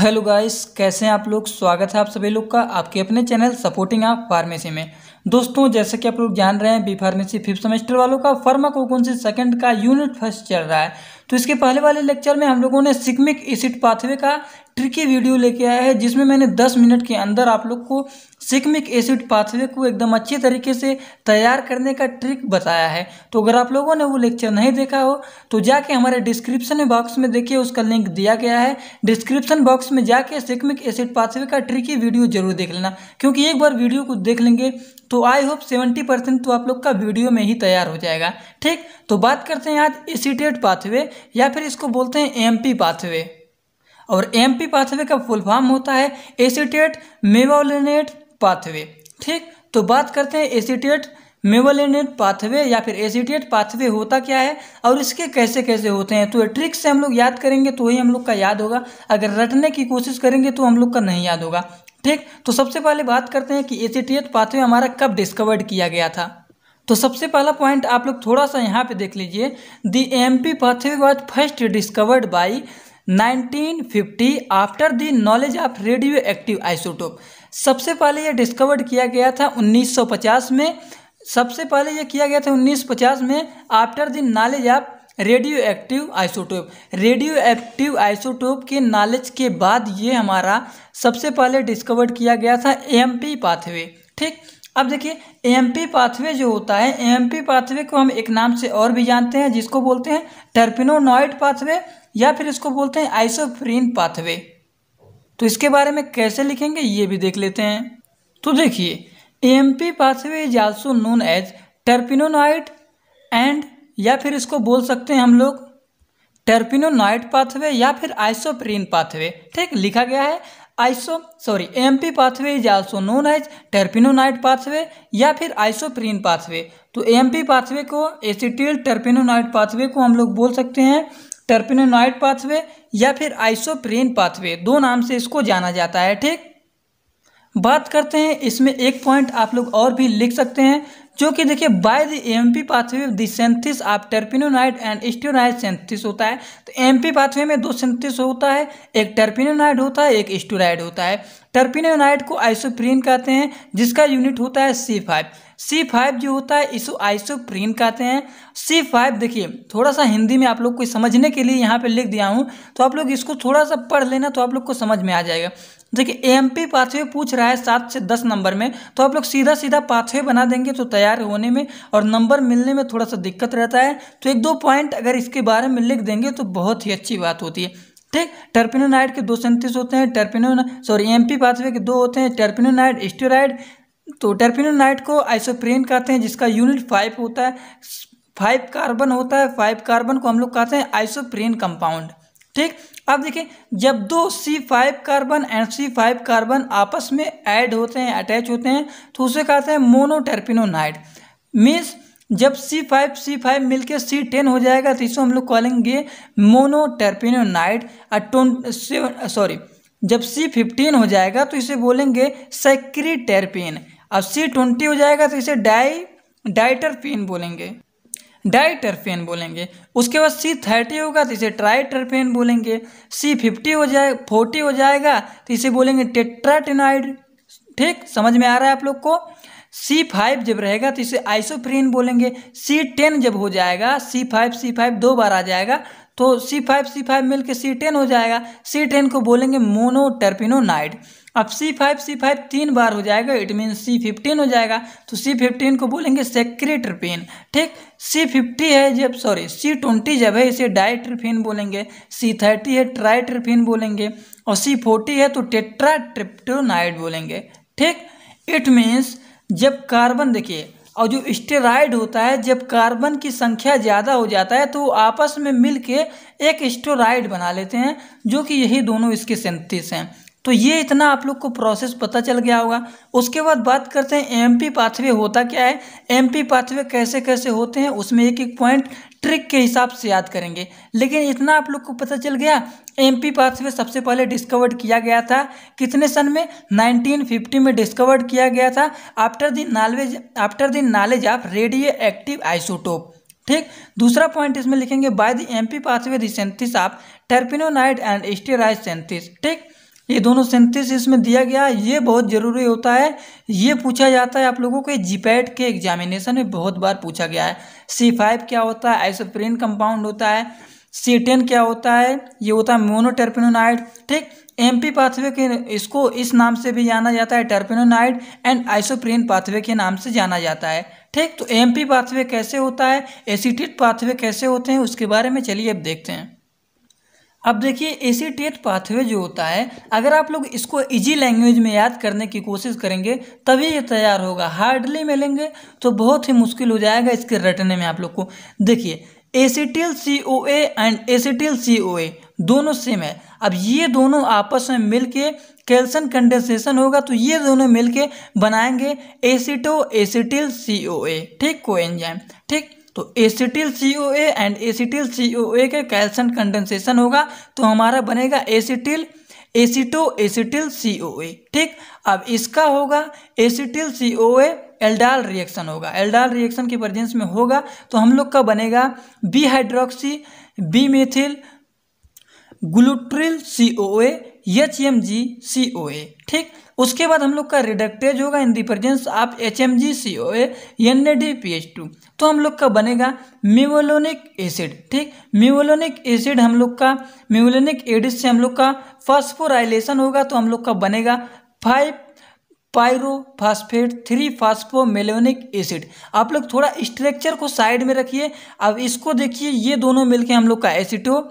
hello guys कैसे हैं आप लोग स्वागत है आप सभी लोग का आपके अपने चैनल सपोर्टिंग आप फार्मेसी में दोस्तों जैसे कि आप लोग जान रहे हैं बी फार्मेसी फिफ्थ सेमेस्टर वालों का फार्मा कोकोन से सेकंड का यूनिट फर्स्ट चल रहा है तो इसके पहले वाले लेक्चर में हम लोगों ने सिकमिक एसिड पाथवे का ट्रिकी वीडियो लेके आया है जिसमें मैंने 10 मिनट के अंदर आप लोग को सिकमिक एसिड पाथवे को एकदम अच्छे तरीके से तैयार करने का ट्रिक बताया है तो अगर आप लोगों ने वो लेक्चर नहीं देखा हो तो जाके हमारे डिस्क्रिप्शन बॉक्स में देखिए उसका लिंक दिया गया है डिस्क्रिप्शन बॉक्स में जाके सिकमिक एसिड पाथवे का ट्रिकी वीडियो जरूर देख लेना क्योंकि एक बार वीडियो को देख लेंगे तो आई होप सेवेंटी परसेंट तो आप लोग का वीडियो में ही तैयार हो जाएगा ठीक तो बात करते हैं आज एसिटेट पाथवे या फिर इसको बोलते हैं एम पी पाथवे और एम पी पाथवे का फुल फॉर्म होता है एसीटेट मेवोलिनेट पाथवे ठीक तो बात करते हैं एसीटेट मेवोलिनेट पाथवे या फिर एसीटेट पाथवे होता क्या है और इसके कैसे कैसे होते हैं तो ये ट्रिक से हम लोग याद करेंगे तो ही हम लोग का याद होगा अगर रटने की कोशिश करेंगे तो हम लोग का नहीं याद होगा ठीक तो सबसे पहले बात करते हैं कि एसीटेट पाथवे हमारा कब डिस्कवर्ड किया गया था तो सबसे पहला पॉइंट आप लोग थोड़ा सा यहाँ पे देख लीजिए the M P pathway was first discovered by 1950 after the knowledge of radioactive isotope सबसे पहले ये डिस्कवर्ड किया गया था 1950 में सबसे पहले यह किया गया था 1950 में after the knowledge of radioactive isotope radioactive isotope के नॉलेज के बाद ये हमारा सबसे पहले डिस्कवर्ड किया गया था एम पी पाथवे ठीक अब देखिए एम पी पाथवे जो होता है एम पी पाथवे को हम एक नाम से और भी जानते हैं जिसको बोलते हैं टर्पिनोनॉइड पाथवे या फिर इसको बोलते हैं आइसोफ्रीन पाथवे तो इसके बारे में कैसे लिखेंगे ये भी देख लेते हैं तो देखिए M P pathway is also known as terpenoid and या फिर इसको बोल सकते हैं हम लोग टर्पिनोनॉइड पाथवे या फिर आइसोप्रीन पाथवे ठीक लिखा गया है iso sorry M P pathway is also known as terpenoid pathway या फिर आइसोप्रीन पाथवे तो एम पी पाथवे को एसिटिल टर्पिनोनाइट पाथवे को हम लोग बोल सकते हैं टर्पिनोनाइट पाथवे या फिर आइसोप्रीन पाथवे दो नाम से इसको जाना जाता है ठीक बात करते हैं इसमें एक पॉइंट आप लोग और भी लिख सकते हैं जो कि देखिए by the M P pathway of synthesis आप टर्पिनोनाइड एंड स्टोनाइड सेंथिस होता है तो एम पी पाथवे में दो सेंथिस होता है एक टर्पिनोनाइड होता है एक स्टोराइड होता है टर्पिनोनाइड को आइसोप्रीन कहते हैं जिसका यूनिट होता है सी फाइव सी फाइव जो होता है इसको आइसोप्रीन कहते हैं सी फाइव देखिए थोड़ा सा हिंदी में आप लोग को समझने के लिए यहाँ पे लिख दिया हूँ तो आप लोग इसको थोड़ा सा पढ़ लेना तो आप लोग को समझ में आ जाएगा देखिए पी पाथवे पूछ रहा है सात से दस नंबर में तो आप लोग सीधा सीधा पाथवे बना देंगे तो तैयार होने में और नंबर मिलने में थोड़ा सा दिक्कत रहता है तो एक दो पॉइंट अगर इसके बारे में लिख देंगे तो बहुत ही अच्छी बात होती है ठीक टर्पिनोनाइड के दो सैंतीस होते हैं टर्पिनो सॉरी पी पाथवे के दो होते हैं टर्पिनोनाइड स्टेराइड तो टर्पिनोनाइट को आइसोप्रेन कहते हैं जिसका यूनिट फाइव होता है फाइव कार्बन होता है फाइव कार्बन को हम लोग कहते हैं आइसोप्रेन कंपाउंड ठीक अब देखें जब दो C5 carbon and C5 carbon आपस में ऐड होते हैं अटैच होते हैं तो उसे कहते हैं मोनोटेरपिनोनाइड मीन्स जब C5 C5 मिलके C10 हो जाएगा तो इसको हम लोग कॉलेंगे मोनोटर्पिनोनाइड सॉरी जब C15 हो जाएगा तो इसे बोलेंगे सेक्रीटेरपिन अब C20 हो जाएगा तो इसे डाई डाइटरपिन बोलेंगे डाइटरफेन बोलेंगे उसके बाद सी थर्टी होगा तो इसे ट्राइटरफेन बोलेंगे सी फिफ्टी हो जाए फोर्टी हो जाएगा तो इसे बोलेंगे टेट्राटेनाइड ठीक समझ में आ रहा है आप लोग को सी फाइव जब रहेगा तो इसे आइसोफ्रीन बोलेंगे सी टेन जब हो जाएगा सी फाइव सी फाइव दो बार आ जाएगा तो सी फाइव सी फाइव मिलकर सी टेन हो जाएगा सी टेन को बोलेंगे मोनोटर्पिनोनाइड अब सी फाइव सी फाइव तीन बार हो जाएगा इट मीन सी फिफ्टीन हो जाएगा तो सी फिफ्टीन को बोलेंगे ट्रिपिन ठीक सी फिफ्टी है जब सॉरी सी ट्वेंटी जब है इसे डाइट्रफिन बोलेंगे सी थर्टी है ट्राइट्रफिन बोलेंगे और सी फोर्टी है तो टेट्राट्रिप्टोनाइड बोलेंगे ठीक इट मीन्स जब कार्बन देखिए और जो स्टेराइड होता है जब कार्बन की संख्या ज़्यादा हो जाता है तो आपस में मिल के एक स्टोराइड बना लेते हैं जो कि यही दोनों इसके सेंथिस हैं तो ये इतना आप लोग को प्रोसेस पता चल गया होगा उसके बाद बात करते हैं एमपी पाथवे होता क्या है एमपी पाथवे कैसे कैसे होते हैं उसमें एक एक पॉइंट ट्रिक के हिसाब से याद करेंगे लेकिन इतना आप लोग को पता चल गया एमपी पाथवे सबसे पहले डिस्कवर्ड किया गया था कितने सन में 1950 में डिस्कवर्ड किया गया था after the knowledge after the knowledge of radioactive isotope ठीक दूसरा पॉइंट इसमें लिखेंगे by the P pathway the synthesis of terpenoid and steroid synthesis ठीक ये दोनों सेंटेंस इसमें दिया गया है ये बहुत ज़रूरी होता है ये पूछा जाता है आप लोगों के जीपैट के एग्जामिनेशन में बहुत बार पूछा गया है सी फाइव क्या होता है आइसोप्रीन कंपाउंड होता है सी टेन क्या होता है ये होता है मोनोटर्पिनोनाइड ठीक एम पी पाथवे के इसको इस नाम से भी जाना जाता है टर्पिनोनाइड एंड आइसोप्रेन पाथवे के नाम से जाना जाता है ठीक तो एम पी पाथवे कैसे होता है एसिटिड पाथवे कैसे होते हैं उसके बारे में चलिए अब देखते हैं अब देखिए एसी टेट पाथवे जो होता है अगर आप लोग इसको इजी लैंग्वेज में याद करने की कोशिश करेंगे तभी ये तैयार होगा हार्डली मिलेंगे तो बहुत ही मुश्किल हो जाएगा इसके रटने में आप लोग को देखिए acetyl C O A and acetyl C O A दोनों सेम है अब ये दोनों आपस में मिलके कैल्शियम कंडेंसेशन होगा तो ये दोनों मिलके बनाएंगे aceto acetyl C O A ठीक को एंजाइम ठीक तो acetyl C O A and acetyl C O A के कैल्शियम कंडेंसेशन होगा तो हमारा बनेगा acetyl एसिटो acetyl C O A ठीक अब इसका होगा एसिटिल सी ओ ए एल्डाल रिएक्शन होगा एल्डाल रिएक्शन के प्रेजेंस में होगा तो हम लोग का बनेगा B hydroxy B methyl glutaryl C O A H M G C O A ठीक उसके बाद हम लोग का रिडक्टेज होगा in the of H M G C O N A D P H two तो हम लोग का बनेगा म्यूलोनिक एसिड ठीक म्यूलोनिक एसिड हम लोग का म्यूलोनिक एड से हम लोग का फॉस्फोराइलेशन होगा तो हम लोग का बनेगा five pyrophosphate three phosphomevalonic acid आप लोग थोड़ा स्ट्रक्चर को साइड में रखिए अब इसको देखिए ये दोनों मिलके हम लोग का एसिटो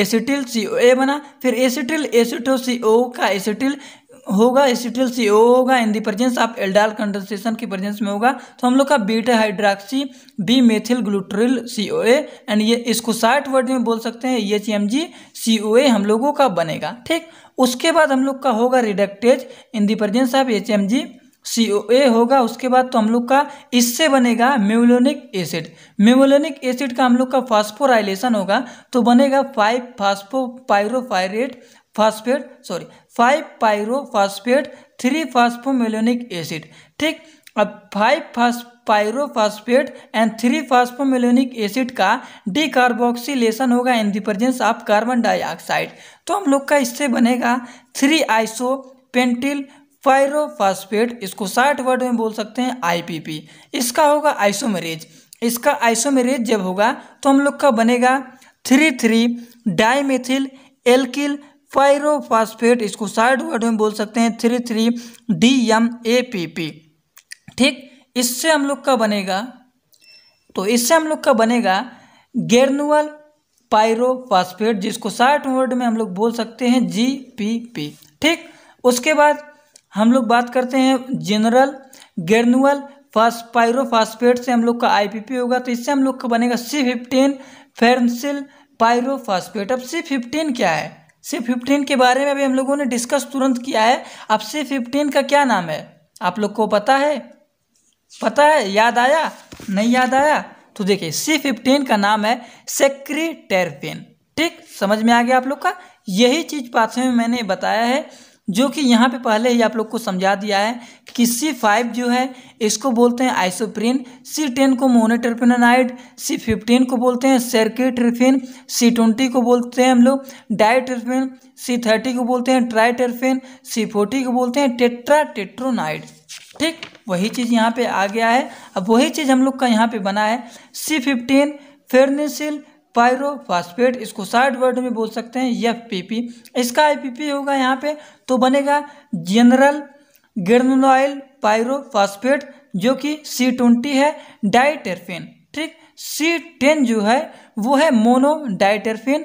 एसिटिल सी ओ ए बना फिर एसिटिल एसिटो सी ओ का एसिटिल होगा एसिटिल सी ओ होगा in the presence of aldol condensation की प्रजेंस में होगा तो हम लोग का beta hydroxy B methyl glutaryl C O A and ये इसको साठ वर्ड में बोल सकते हैं H M G C O ए हम लोगों का बनेगा ठीक उसके बाद हम लोग का होगा reductase in the presence of H M G C O A होगा उसके बाद तो हम लोग का इससे बनेगा म्यूलोनिक एसिड म्यूलोनिक एसिड का हम लोग का फास्फोराइलेशन होगा तो बनेगा five phospho pyrophosphate phosphate sorry five pyrophosphate three phosphomevalonic acid ठीक अब five phospho pyrophosphate and three phosphomevalonic acid का डिकार्बोक्सीलेशन होगा in the presence of carbon dioxide तो हम लोग का इससे बनेगा थ्री आइसो पेंटिल पायरोफॉस्फेट इसको साठ वर्ड में बोल सकते हैं आईपीपी इसका होगा आइसोमेरेज इसका आइसोमेरेज जब होगा तो हम लोग का बनेगा three three dimethyl alkyl pyrophosphate इसको साइड वर्ड में बोल सकते हैं three three D M A P P ठीक इससे हम लोग का बनेगा तो इससे हम लोग का बनेगा गेरनुअल पायरोफास्फेट जिसको साइड वर्ड में हम लोग बोल सकते हैं जी पी पी ठीक उसके बाद हम लोग बात करते हैं जनरल गेरनुअल फास पायरोफास्फेट से हम लोग का आईपीपी होगा तो इससे हम लोग का बनेगा सी फिफ्टीन फेरसिल पायरोफास्फेट अब सी फिफ्टीन क्या है सिर्फ फिफ्टीन के बारे में अभी हम लोगों ने डिस्कस तुरंत किया है अब से फिफ्टीन का क्या नाम है आप लोग को पता है पता है याद आया नहीं याद आया तो देखिए सी फिफ्टीन का नाम है सेक्रेटेरपेन ठीक समझ में आ गया आप लोग का यही चीज़ पाथवे में मैंने बताया है जो कि यहाँ पे पहले ही आप लोग को समझा दिया है कि सी फाइव जो है इसको बोलते हैं आइसोप्रिन सी टेन को मोनोटर्पिनाइड सी फिफ्टीन को बोलते हैं सर्किट्रिफिन सी ट्वेंटी को बोलते हैं हम लोग डाइटर्फिन सी थर्टी को बोलते हैं ट्राइटर्फिन सी फोर्टी को बोलते हैं टेट्रा टेट्रोनाइड ठीक वही चीज़ यहाँ पे आ गया है अब वही चीज़ हम लोग का यहाँ पे बना है सी फिफ्टीन फेरनेसिल पायरोफास्फेट इसको शार्ट वर्ड में बोल सकते हैं एफ पी पी इसका आई पी पी होगा यहाँ पे तो बनेगा जनरल ग्रेनुलाइल पायरोफास्फेट जो कि सी ट्वेंटी है डाइटरफिन ठीक सी टेन जो है वो है मोनो डाइटरफिन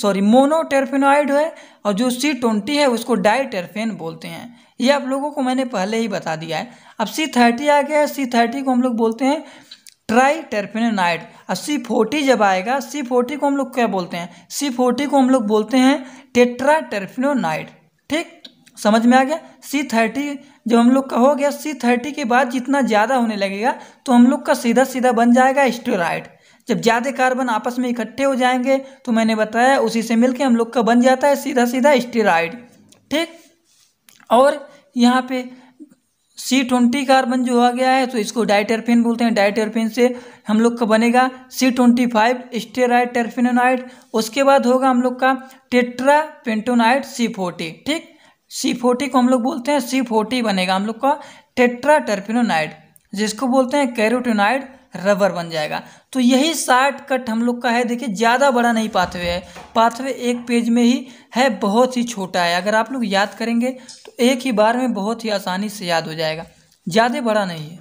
सॉरी मोनोटेरफिनोइड है और जो सी ट्वेंटी है उसको डाइटरफिन बोलते हैं ये आप लोगों को मैंने पहले ही बता दिया है अब सी थर्टी आ गया है सी थर्टी को हम लोग बोलते हैं ट्राई टेरफिनोनाइड और सी फोर्टी जब आएगा सी फोर्टी को हम लोग क्या बोलते हैं सी फोर्टी को हम लोग बोलते हैं टेट्रा टेरफिनोनाइड ठीक समझ में आ गया सी थर्टी जब हम लोग का हो गया सी थर्टी के बाद जितना ज़्यादा होने लगेगा तो हम लोग का सीधा सीधा बन जाएगा स्टेराइड जब ज़्यादा कार्बन आपस में इकट्ठे हो जाएंगे तो मैंने बताया उसी से मिलके हम लोग का बन जाता है सीधा सीधा स्टेराइड ठीक और यहाँ पे सी ट्वेंटी कार्बन जो आ गया है तो इसको डाइटरफिन बोलते हैं डाइटरफिन से हम लोग का बनेगा C twenty five steroid terpenoid उसके बाद होगा हम लोग का टेट्रा पेंटोनाइट सी फोर्टी ठीक सी फोर्टी को हम लोग बोलते हैं सी फोर्टी बनेगा हम लोग का टेट्रा टेरफिनोनाइट जिसको बोलते हैं कैरोटोनाइट रबर बन जाएगा तो यही शार्ट कट हम लोग का है देखिए ज़्यादा बड़ा नहीं पाथवे है पाथवे एक पेज में ही है बहुत ही छोटा है अगर आप लोग याद करेंगे तो एक ही बार में बहुत ही आसानी से याद हो जाएगा ज़्यादा बड़ा नहीं है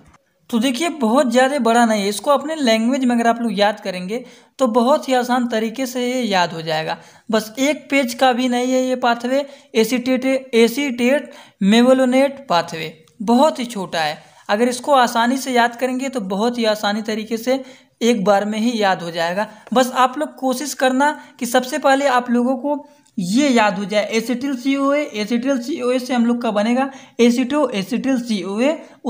तो देखिए बहुत ज़्यादा बड़ा नहीं है इसको अपने लैंग्वेज में अगर आप लोग याद करेंगे तो बहुत ही आसान तरीके से ये याद हो जाएगा बस एक पेज का भी नहीं है ये pathway acetate acetate mevalonate pathway बहुत ही छोटा है अगर इसको आसानी से याद करेंगे तो बहुत ही आसानी तरीके से एक बार में ही याद हो जाएगा बस आप लोग कोशिश करना कि सबसे पहले आप लोगों को ये याद हो जाए एसिटिल सी ओ एसिटिल सी ओ से हम लोग का बनेगा एसिटो एसिटिल सी ओ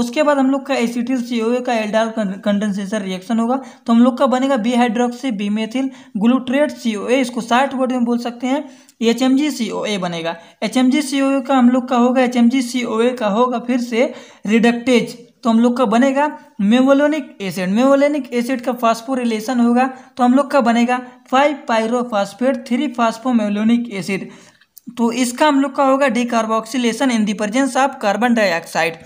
उसके बाद हम लोग का एसिटिल सी ओ का एल्डाल कंडेंसेशन रिएक्शन होगा तो हम लोग का बनेगा B hydroxy B methyl glutarate C O इसको साठ वर्ड में बोल सकते हैं H M G C O ए बनेगा एच एम जी सी ओ का हम लोग का होगा H M G C O ए का होगा फिर से रिडक्टेज तो हम लोग का बनेगा मेवोलोनिक एसिड मेवोलोनिक एसिड का फास्फोरिलेशन होगा तो हम लोग का बनेगा five pyrophosphate three phosphomevalonic acid तो इसका हम लोग का होगा decarboxylation in the of carbon dioxide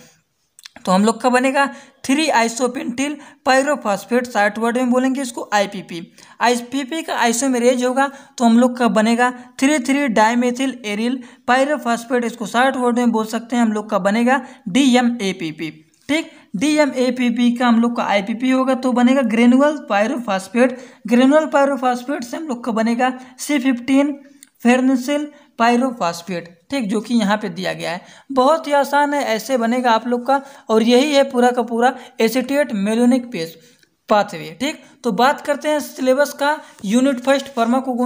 तो हम लोग का बनेगा थ्री आइसोपेंटिल पायरोफास्फेट साठ वर्ड में बोलेंगे इसको आईपीपी आईपीपी का आइसोमेरेज होगा तो हम लोग का बनेगा three three dimethyl allyl pyrophosphate इसको साठ वर्ड में बोल सकते हैं हम लोग का बनेगा D M A P P ठीक D M A P P का हम लोग का आई पी पी होगा तो बनेगा ग्रेनुअल पायरोफास्फेट ग्रेनुअल पायरोफास्फेट से हम लोग का बनेगा सी फिफ्टीन फेरनसिल पायरोफास्फेट ठीक जो कि यहाँ पे दिया गया है बहुत ही आसान है ऐसे बनेगा आप लोग का और यही है पूरा का पूरा एसिटेट मेलोनिक पेज पाथवे ठीक तो बात करते हैं सिलेबस का unit first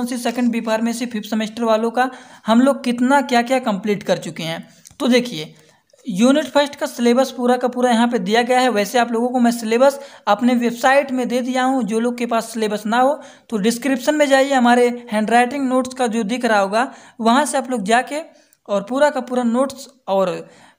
C second B pharmacy fifth semester वालों का हम लोग कितना क्या क्या कंप्लीट कर चुके हैं तो देखिए यूनिट फर्स्ट का सिलेबस पूरा का पूरा यहाँ पे दिया गया है वैसे आप लोगों को मैं सिलेबस अपने वेबसाइट में दे दिया हूँ जो लोग के पास सिलेबस ना हो तो डिस्क्रिप्शन में जाइए हमारे हैंड नोट्स का जो दिख रहा होगा वहाँ से आप लोग जाके और पूरा का पूरा नोट्स और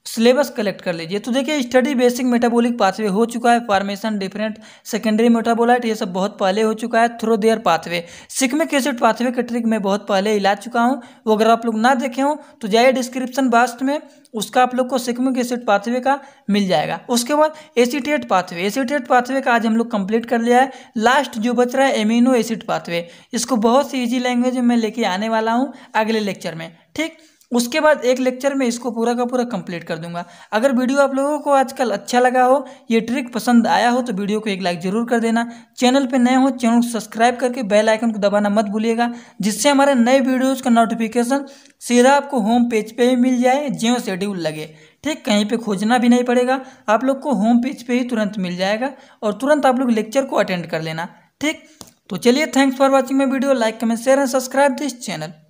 सिलेबस कलेक्ट कर लीजिए तो देखिए स्टडी बेसिक मेटाबॉलिक पाथवे हो चुका है फार्मेशन डिफरेंट सेकेंडरी मेटाबोलाइट ये सब बहुत पहले हो चुका है through their pathway shikimic acid pathway के ट्रिक मैं बहुत पहले इलाज चुका हूँ वो अगर आप लोग ना देखे हों तो जाइए डिस्क्रिप्शन बास्ट में उसका आप लोग को सिकमिक एसिड पाथवे का मिल जाएगा उसके बाद एसिटेट पाथवे एसिटेट पाथवे का आज हम लोग कंप्लीट कर लिया है लास्ट जो बच रहा है एमिनो एसिड पाथवे इसको बहुत सी ईजी लैंग्वेज में लेके आने वाला हूँ अगले लेक्चर में ठीक उसके बाद एक लेक्चर में इसको पूरा का पूरा कंप्लीट कर दूंगा अगर वीडियो आप लोगों को आजकल अच्छा लगा हो ये ट्रिक पसंद आया हो तो वीडियो को एक लाइक ज़रूर कर देना चैनल पर नए हो चैनल को सब्सक्राइब करके बेल आइकन को दबाना मत भूलिएगा जिससे हमारे नए वीडियोज़ का नोटिफिकेशन सीधा आपको होम पेज पे ही मिल जाए ज्यों शेड्यूल लगे ठीक कहीं पर खोजना भी नहीं पड़ेगा आप लोग को होम पेज पर ही तुरंत मिल जाएगा और तुरंत आप लोग लेक्चर को अटेंड कर लेना ठीक तो चलिए thanks for watching my video like comment share and subscribe this channel